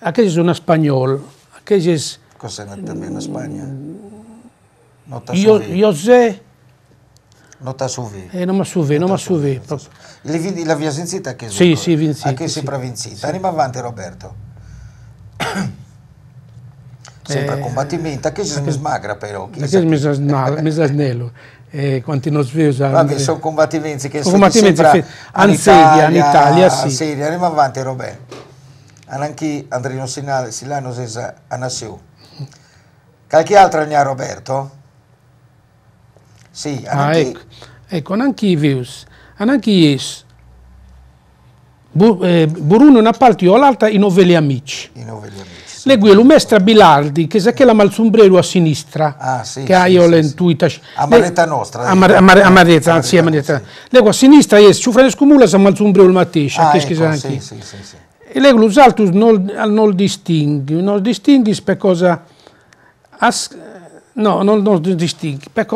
aquello es un español, aquello es... Cosa también en España. No te io, io sé... No te suvi. Eh, non mi suvi, non mi suvi. Li, l'avevi sentita che Sì, sì, vincita. Anche sempre vincita. Sì. Andiamo avanti Roberto. [COUGHS] sempre eh, combattimento, anche se mi smagra però. Anche se mi snello. Eh, quanti non svesa. Vabbè, sono combattimenti che sono combattimenti anni Italia, in Italia, sì. Sì, andiamo avanti Roberto ananchi Andrino Silano senza Anassiu. Qualche altro ne ha Roberto? Sì, ananchi... Ah, ecco, ecco, ananchi Ivius, ananchi Ies, Bu, eh, Buruno in appalti o l'altra i noveli amici. I noveli amici. Sì. Leguelo mestra Bilardi, che sa che la malzumbrero a sinistra, ah, sì, che sì, ha eh. Sì. A Maretta nostra. A, Maretta, anzi a Maretta. Sì. Lego a sinistra è Ciufranesco Mulas a malzumbrero il Mattiscia. Ah, che ecco, sì, sì, sì. sì. E l'eglus altus non, non distingui, non distingui per cosa... As, no, non, non distingui, perché...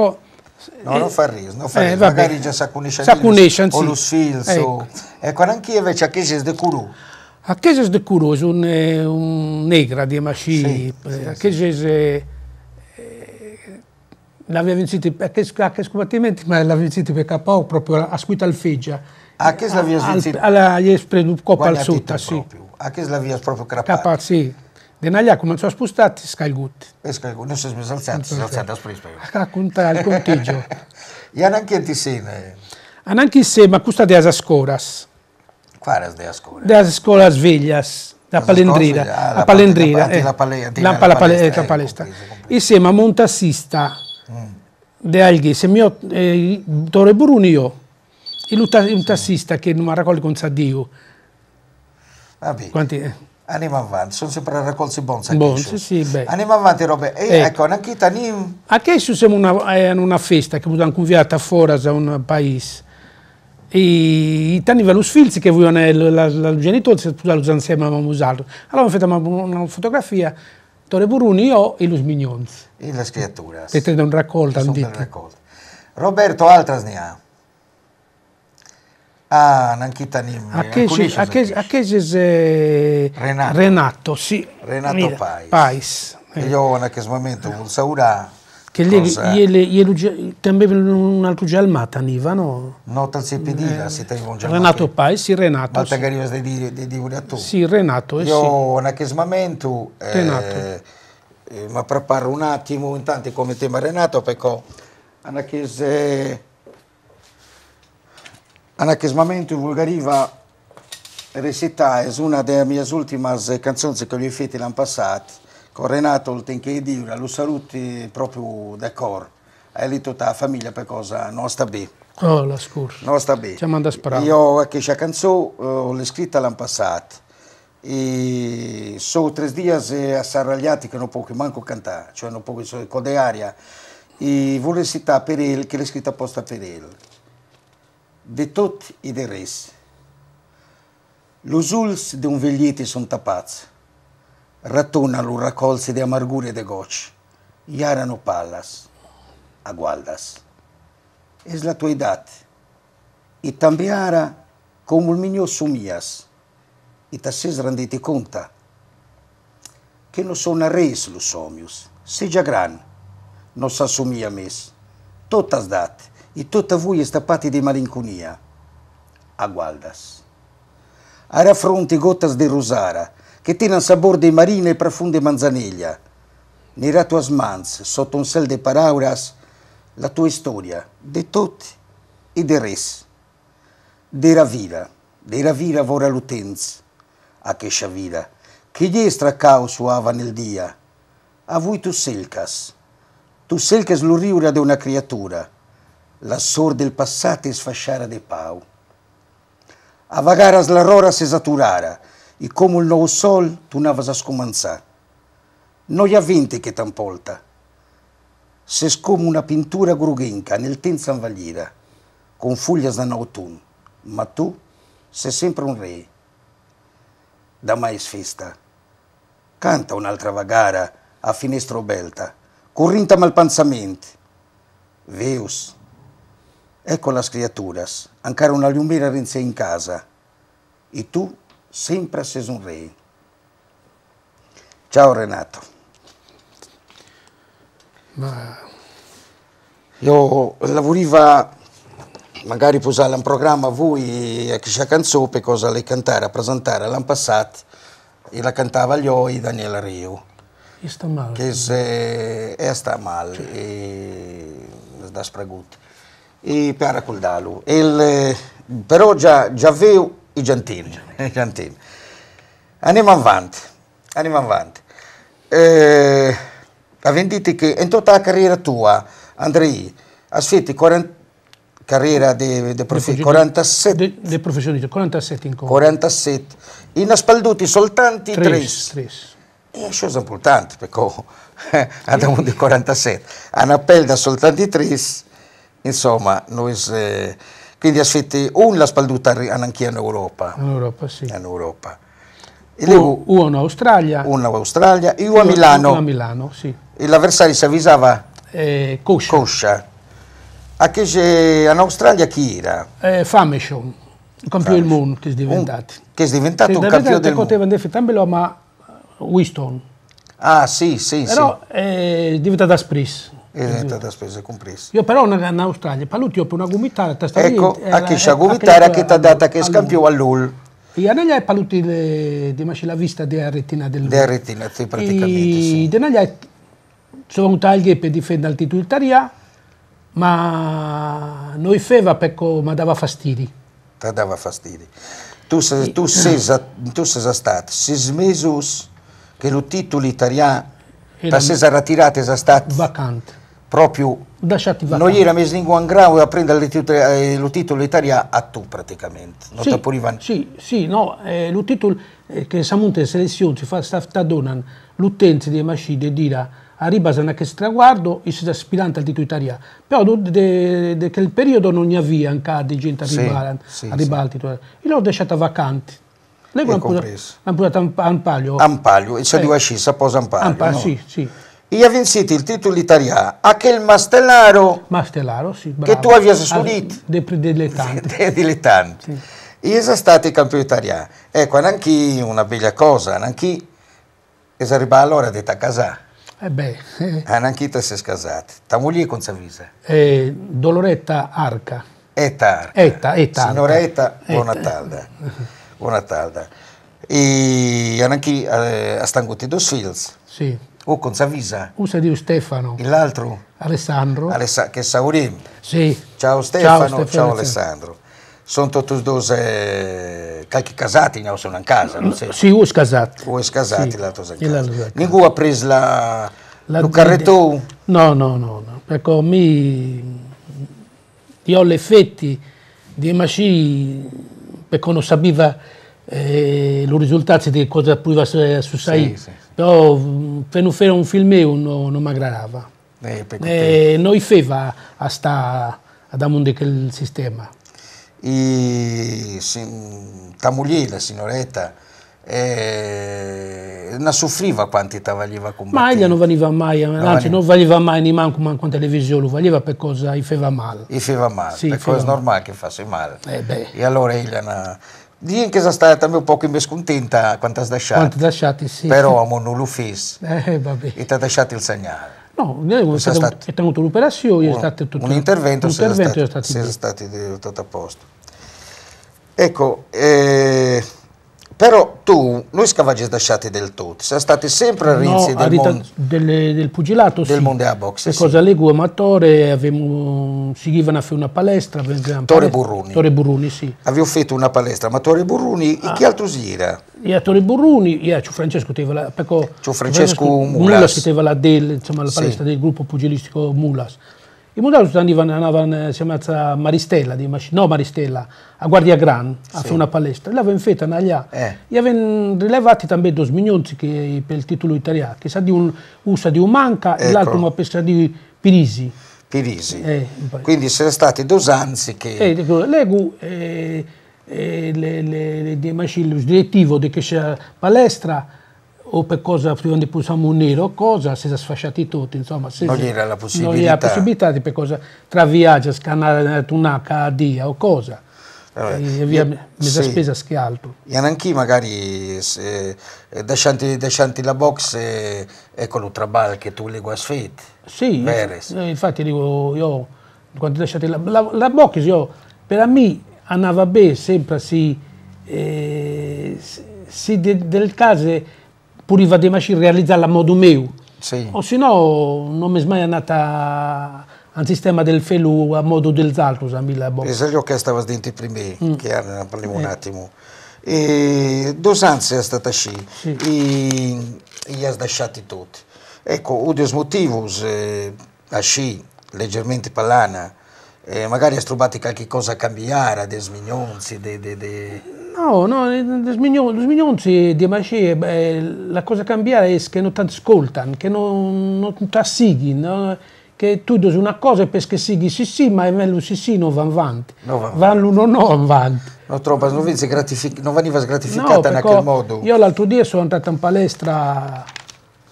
No, eh, non fa ris, non fa eh, ris, eh, magari già sa conoscere sa conoscere, o lo sfilzo. Ecco, ecco anche invece a che si sdecurò. A che si sdecurò è un, eh, un negra di Masci, eh, sì, sì, a che si... Sì. L'aveva vincito a che, a che sbattimenti, ma l'aveva vincito per capo proprio a Squita Alfeggia anche se l'avevi svizzera? Alla Jespredu coppa al sotto, sì. Anche se l'avevi proprio crappato. Capa, sì. Denaglia cominciò a spostarsi, scalgutti. E scalgutti, non si è sbalzato, si è alzato a sprispe. A contare il conteggio. E [LAUGHS] anche ti sene? Anche se, ma questa de ascoras. è de ascoras? De ascoras veglias. La palendrina, ah, la palendrina, eh. la palestra, la palestra. E mm. se ma montassista, de alghi, se eh, mio, Tore Brunio, il un tassista sì. che non mi ha raccolto con Saddio. Vabbè. Quanti? Andiamo avanti, sono sempre raccolti bonzi. Bonzi, sì, beh. Andiamo avanti, Robe. E eh. ecco, ecco anche tani... A che siamo una, eh, una festa che abbiamo conviata fuori da un paese. E i tanni vanno sfilzi che vogliono eh, la, la, genitore, se tu la usano insieme a Mamusaldo. Allora ho fatto una fotografia, Tore Buruni, io e Lus Mignonzi. E le scritture. Che te ne raccolta. Roberto Altras ne ha. Ah, Nanchitanim. Eh, a che c'è Renato. Renato, sì. Renato Pais. Pais. Eh. Io in questo momento no. vuol saurà. Che lì cambiavano un altro gelmata, Niva, no? No, tal si pedila, eh. si tengono gelmata. Renato Pais, sì, Renato. Ma sì. te arriva di, di, di Uriatù. Sì, Renato, eh, Io sì. in questo momento... Eh, Renato. Eh, mi preparo un attimo, intanto come tema Renato, perché... Anachese... Eh, in vulgariva recita è una delle mie ultime canzoni che ho fatto l'anno passato, con Renato il tenché di dire, lo saluti proprio da cor, e lì tutta la famiglia per cosa non sta bene. Oh, ah, la scorsa. Non sta bene. Siamo andati a Io eh, ho questa canzone l'ho scritta l'anno passato e sono tre giorni eh, assarragliati che non posso manco cantare, cioè non posso che so, con e vorrei citare per lui che l'ho scritta apposta per lui de tot e de res. Los ulls de un veglieti son tapats. Ratona lo raccolse de amargure de goci. Iarano pallas, agualdas. Es la tua edat. E tambiara como il migno sumias. E tasses renditi conta che non sono res los somios. Seja gran, non s'assumia mes. Totas date e tutta voi stappati di malinconia. A gualdas. A raffronti gotas di rosara, che tenan sabor di marina e profonde manzaniglia. Nera tuas mans, sotto un sel di parauras, la tua storia, de tutti e de res. De ravira, de ravira vora l'utenz, a che sciavira, che gli estracao suava nel dia. A voi tu selcas, tu selcas l'urriura di una creatura, lassor del passate sfasciara de pau. A vagaras la se saturara, e come il nuovo sol tu navas a scomanzà. Noi a vinte che tampolta, se scome una pintura grughenca nel tenzan invalida, con fuglias da nautun, ma tu sei sempre un re. Da mais festa, canta un'altra vagara a finestro belta, corrinta mal panzamenti. Veus, Ecco las criaturas, ancora una lumera rinse in casa, e tu sempre sei un re. Ciao Renato. Ma... Io lavoravo magari posare un programma a voi a chi canzone per cosa le cantare, a presentare l'anno passato e la cantava io oi Daniela Rio. E sta male. Che se, e sta male, cioè. e da spreguti e per raccontarlo. Eh, però già, già vedo i gentili. [LAUGHS] gentili. Andiamo avanti. Andiamo avanti. Eh, vendita che in tutta la carriera tua, Andrei, hai fatto 40 carriera di, di prof... 47 de, professionista 47 in 47 in spalduti soltanto 3 è cosa eh, importante perché [LAUGHS] andiamo di 47 hanno appello soltanto 3 Insomma, noi se, quindi aspetti o la spalduta anche in Europa. In Europa, sì. In Europa. E in Australia. O in Australia e uno a Milano. a Milano, sì. E l'avversario si avvisava? Eh, Coscia. Coscia. A che c'è in Australia chi era? Eh, Famishon, il campione del mondo che è diventato. Un, che è diventato un campione del mondo. Poteva fare ma eh, Winston. Ah sì, sì, Però sì. Eh, è diventato Spris e diventate a spese compresse. Io però in Australia, Paluti ho una gomitara, testa Ecco, lì, eh, eh, a chi sa gomitara, a chi ti ha dato che scampiò all'UL. Io non gli ho parlato di la vista della retina del Della retina, sì, praticamente, e, sì. Non gli ho sono per difendere il titolo italiana, ma noi feva perché mi dava fastidi. Ti dava fastidi. Tu, sei, tu, sei, tu sei stato sei mesi che il titolo italiano, ti sei ritirato, sei stato... Vacante proprio non gli era messo in un grado a prendere il eh, titolo italiano a tu praticamente non sì, purivan... sì, sì, no, eh, il titolo eh, che siamo Samunte selezione si fa sta donan l'utenza dei macide dirà arriva a questo traguardo e si aspirante al titolo italiano però de, quel periodo non ne avvia anche di gente arrivare sì, al sì, titolo e l'ho lasciata vacante lei l'ha pure, pure a Ampaglio Ampaglio e c'è eh, di Ascissa posa Ampaglio Ampaglio no? sì sì e ha vinto il titolo italiano anche il Mastellaro, Mastellaro sì, bravo. che tu avevi studito dei dilettanti, [LAUGHS] dei dilettanti. Sì. io sono stato il campione italiano ecco anche una bella cosa anche è arrivata allora di casare eh beh eh. anche te sei casata ta moglie con Savisa eh, Doloretta Arca Eta Arca Eta, Eta signora Eta, Eta. buona tarda e anche eh, a Stanguti dos Fields sì Oh, con Savisa. Usa di Stefano. E l'altro? Alessandro. Alessa- che Saurim. Sì. Ciao Stefano, ciao, ciao Alessandro. Sono tutti due eh, qualche casati, ne sono in casa. No? Sì, uno è casato. Uno è casato, sì. l'altro è in casa. Ninguno ha preso la... la carretto? No, no, no, no. Perché mi... Io ho effetti di Maci, perché non sapeva eh, lo risultato di cosa pure su eh, sai, sì, sì. però mm, per non fare un film non, eh, eh, non mi aggrava. Eh, eh, noi feva a sta ad ammondiare il sistema. E si, ta moglie, la signoretta, eh, non soffriva quanti valiva con Ma ella non veniva mai, non, anzi, non veniva mai neanche manco in televisione, valiva per cosa gli feva male. Gli feva male, sì, perché è normale che facesse male. Eh e allora ella che sei stata un po' pouco mais contenta quanto has deixat. Quanto deixat, sim. Pero amo não o fiz. Eh, va bene. E ti ha lasciato il segnale. No, noi è tenuto l'operazione, è stato tutto un intervento, un intervento è stato, stato tutto a posto. Ecco, eh, però tu non scava sdasciati del tutto, sei stati sempre a Rinzi no, del, mon- delle, del pugilato del sì. Mondial Box. Sì. Cosa leggo Amatore, si seguivano a fare una palestra. Tore Burruni. Tore Burruni, sì. Avevo fatto una palestra, ma Torre Burruni, ah. e chi altro si era? E a Tore Burruni, e a Ciu Francesco aveva la, perché, Ciu Francesco, Francesco Mulas. Mulas che aveva la, del, insomma, la palestra sì. del gruppo pugilistico Mulas. I mondiali tutti anni vanno, a Maristella, di Mas- no Maristella, a Guardia Gran, a sì. fare una palestra. L'avevano fatta allà. Eh. E avevano rilevato anche due milioni che, per il titolo italiano, che sa di un, usa di un manca ecco. e l'altro una pesca di Pirisi. Pirisi. Eh, Quindi sono stati due dosanzi che... Eh, dico, l'ego, eh, eh, le, le, le, le, le, le, direttivo di questa palestra o per cosa non ne possiamo unire o cosa, si sono sfasciati tutti, insomma. Se non gli era la possibilità. Non gli era la possibilità di per cosa, tra viaggio, scannare eh, una dia o cosa. Vabbè, e via, io, sono sì. spesa schialto. E anche magari se, eh, la box e, eh, ecco l'ultrabal che tu legua sfit. Sì, io, infatti dico io, quando lasciate la, la, la box, io, per me andava bene sempre si, eh, si de, del caso pur i vademaci realizzarla a modo meu. Sì. O se no non mi è mai andata un sistema del felu a modo del Zaltus a Mila Bocca. Esa io che stavo dentro i primi, mm. che erano, parliamo eh. un attimo. E Dosanze è stata sci, sì. e gli ha lasciati tutti. Ecco, udios motivus, eh, a sci, leggermente pallana, eh, magari ha strubati qualche cosa a cambiare, a desmignonzi, de, de, de No, no, los mignonci di Macie, la cosa cambiare è che non ti ascoltano, che non, non ti assighi, che tu dici una cosa perché sighi sì sì, ma è meglio sì sì non va avanti, non va avanti. va l'uno no avanti. Non troppo, non, gratific- non veniva sgratificata no, in quel modo. Io l'altro giorno sono andata in palestra,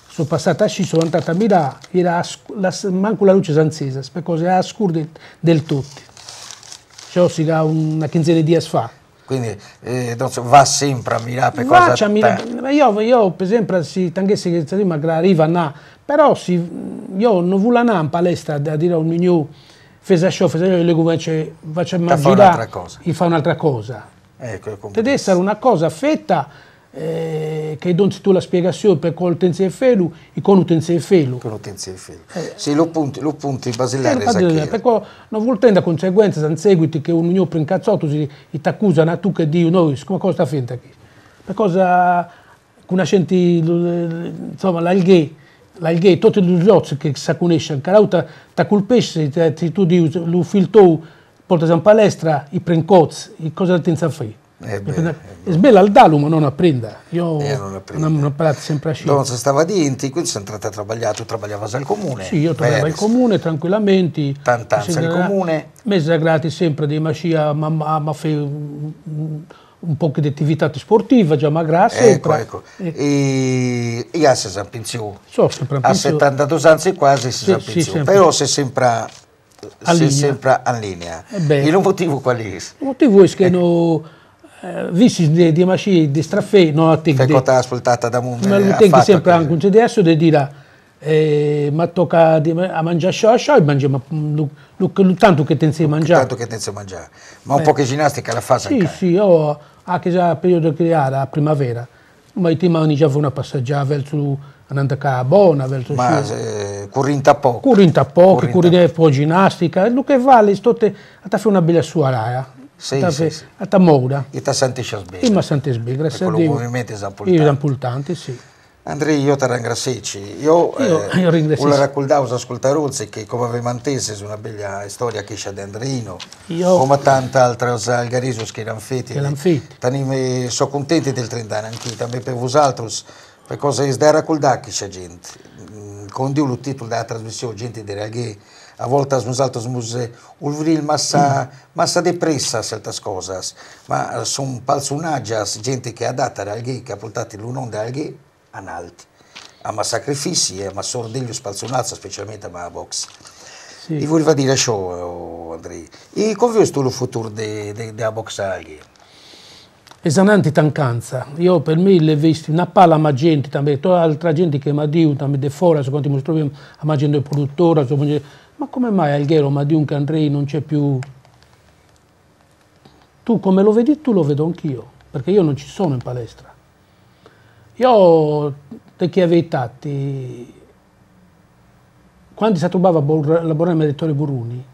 sono passata a sci, sono andata a Mira, era la, manco la luce sanzese, cose era scuro del, del tutto. dà una quinzena di anni fa quindi eh, so, va sempre a Milano per va cosa... Milano. Io, io, per esempio si tanghesse che si arriva a però si, io non voglio andare in palestra da dire un menu fesa show, fesa show, lui invece faccio mangiare fa un'altra cosa. E fa un'altra cosa. Ecco, Deve essere una cosa fetta eh, că îi dăm tu la spiegațiune pe col tenție felul, e conu tenție felul. Conu tenție felul. Eh, sì, lo punti, lo punti basilare. Eh, per cui non voltendo a conseguenza, in seguito che un mio e ti t'accusa una ah, tu che Dio noi, come cosa sta finta qui? Per cosa conoscenti, insomma, l'alghè, l'alghè, tutti gli giozzi che si conoscono, che l'auta ti colpisce, tu dici, lo filtò, porta in palestra, i princozzi, cosa ti fa fare? Eh Sbella il eh, Dalum non apprenda, io eh, non, non ho imparato sempre a scienza. Non stava denti, quindi sono entrato a lavorare, tu lavoravi al comune. Sì, io lavoravo al comune tranquillamente. Tant'anzi al comune. Mi sono grati sempre di macia, ma, ma, ma fe, un po' di attività sportiva, già ma grazie. Ecco, ecco. E, e io sono sempre in più. So, sempre in più. A 72 anni quasi si sì, sì, sempre. però sei sempre... A sei linea. sempre in linea. e eh il motivo qual è? Il motivo è che eh. no, eh, visti di, di maci di straffè no a te che cosa ascoltata da un ma eh, lo tengo sempre anche un CDS di dire eh, ma tocca di, a mangiare a sciò e mangiamo mm, tanto che tenzi a mangiare tanto che tenzi a mangiare ma un eh. po' che ginnastica la fa sì sì io anche già a periodo di a primavera ma i tema ogni giorno una passeggiata verso andando a Bona, verso Ma eh, corrinta poco. Corrinta poco, corrinta poco ginnastica, e lo che vale, sto te, a fare una bella sua raia sì, ta, sì, sì. ta Moura. E ta Santescia Sbegra. E ma Santescia Sbegra. Con il movimento Zampultante. Zampultante, sì. Andrei, io ti ringrazio. Io, io, eh, io ringrazio. Volevo raccontare agli ascoltatori che come aveva inteso è una bella storia che c'è di Andreino. io, come tante altre algarese che erano fette. Che erano fette. Sono contenti del 30 anni anche io, per voi altri, perché è da raccontare che c'è gente. Mm, Con Dio il titolo della trasmissione, gente di Raghe a volta smo zato smo se ulvrili massa, massa mm. depressa certas cosas, ma eh, sono palsunaggias, gente che è adatta dal gay, che ha portato l'unione l'unon dal gay, analti, a ma sacrifici, a ma sordeglio spalzunazza, specialmente a ma box. Sì. E voleva dire ciò, Andrei. E come è il futuro della box al gay? esanante tancanza. Io per me le visto una palla ma gente, tutta altra gente che mi ha detto, mi ha de fuori, secondo me, a gente detto ma come mai Alghero, ma di un Canrei non c'è più... Tu come lo vedi tu lo vedo anch'io, perché io non ci sono in palestra. Io te chiave i tatti, quando si trovava la Borrella di Torre Buruni,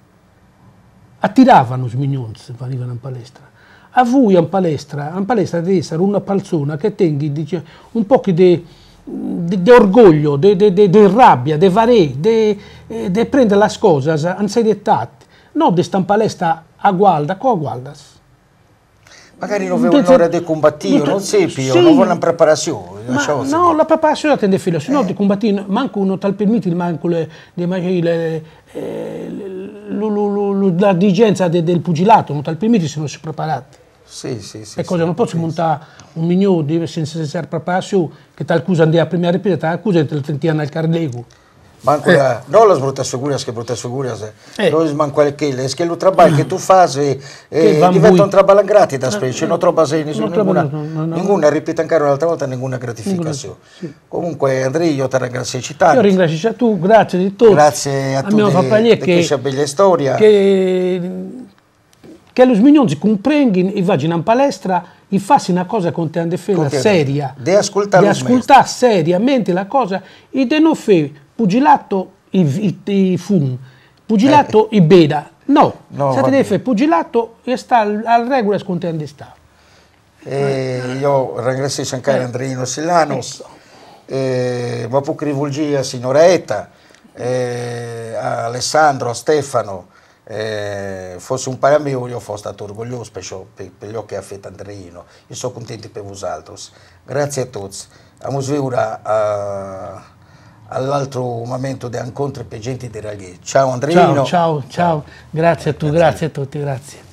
attiravano smignonzi, venivano in palestra. A voi in palestra, in palestra deve essere una palzona che tenga un po' di di orgoglio, di rabbia, di fare, eh, di prendere le cose in serietà, non di stare a guarda, co guardas. Magari non avevo un'ora di combattino, non seppio, sì, non vuole una preparazione. no, la preparazione tende filo, se no eh. di combattino, manco uno tal permiti, manco le, eh, la dirigenza del pugilato, non tal permiti se non si preparati. Sì, sì, sì. Ecco, sì, non posso sì, montare un minuto senza essere proprio che tal cosa andiamo a prima ripetita, la cosa è il trentino al cardego. Manco eh. la, non las brutas figuras, que brutas figuras, eh. non manco aquele, es lo o trabalho que tu fazes eh, diventa un trabalho gratis da eh. specie, non trova se nessuna, no, no, no, no. ninguna, ripeto ancora un'altra volta, ninguna gratificazione. Sì. Comunque Andrea, io ti ringrazio città. Io ringrazio tu, grazie di tutto. Grazie a, a tutti, di, di questa bella storia. Che che los mignonzi comprenghino e vadino in palestra e fanno una cosa con te fare seria. Di ascoltare, ascoltare seriamente la cosa e di non fare pugilato i, e, e fum, pugilato eh. e beda. No, no se deve fare pugilato e sta al regola con te sta. E eh, io ringrazio anche eh. Andrino eh, ma eh, Vapo Crivolgia, signora Eta, eh, a Alessandro, a Stefano, eh, fosse un pane mio, io sono stato orgoglioso per ciò, per, per ciò che ha fatto Andreino. Io sono contento per voi altri. Grazie a tutti. Andiamo ora all'altro momento di incontro per gente di Raghi. Ciao Andreino. Ciao, ciao, ciao. Grazie a tu, grazie, grazie a tutti, grazie.